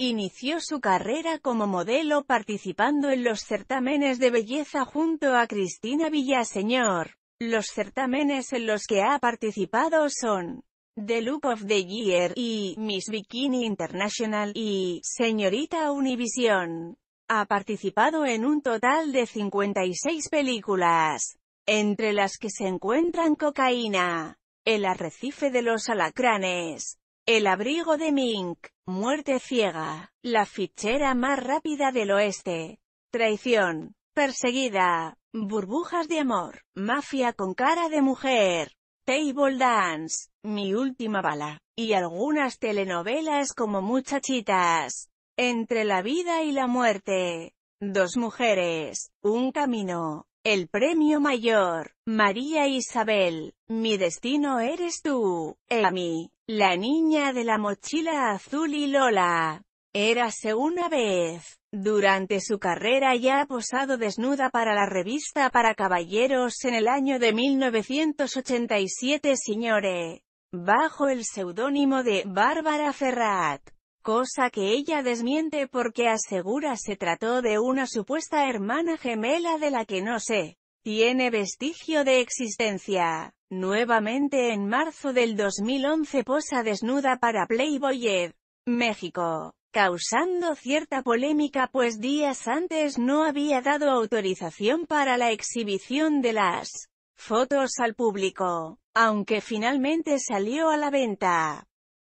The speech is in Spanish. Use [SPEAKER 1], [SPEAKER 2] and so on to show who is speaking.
[SPEAKER 1] Inició su carrera como modelo participando en los certámenes de belleza junto a Cristina Villaseñor. Los certámenes en los que ha participado son The Look of the Year y Miss Bikini International y Señorita Univision. Ha participado en un total de 56 películas, entre las que se encuentran Cocaína, El arrecife de los alacranes, el abrigo de Mink, muerte ciega, la fichera más rápida del oeste, traición, perseguida, burbujas de amor, mafia con cara de mujer, table dance, mi última bala, y algunas telenovelas como muchachitas, entre la vida y la muerte, dos mujeres, un camino, el premio mayor, María Isabel, mi destino eres tú, mí la niña de la mochila azul y Lola. Érase una vez. Durante su carrera ya ha posado desnuda para la revista para caballeros en el año de 1987 señore, bajo el seudónimo de Bárbara Ferrat cosa que ella desmiente porque asegura se trató de una supuesta hermana gemela de la que no sé tiene vestigio de existencia. Nuevamente en marzo del 2011 posa desnuda para Playboy México, causando cierta polémica pues días antes no había dado autorización para la exhibición de las fotos al público, aunque finalmente salió a la venta.